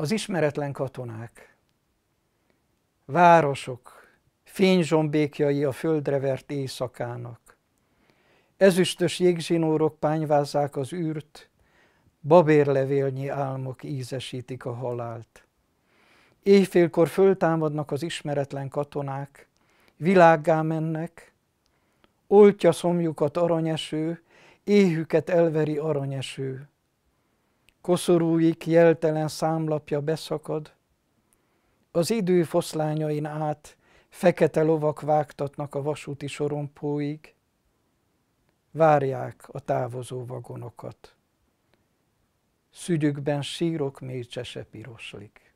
az ismeretlen katonák, városok, fényzsombékjai a földre vert éjszakának. Ezüstös jégzsinórok pányvázzák az űrt, babérlevélnyi álmok ízesítik a halált. Éjfélkor föltámadnak az ismeretlen katonák, világgá mennek, oltja szomjukat aranyeső, éhüket elveri aranyeső koszorúik jeltelen számlapja beszakad, az idő foszlányain át fekete lovak vágtatnak a vasúti sorompóig, várják a távozó vagonokat. Szügyükben sírok mécsese piroslik.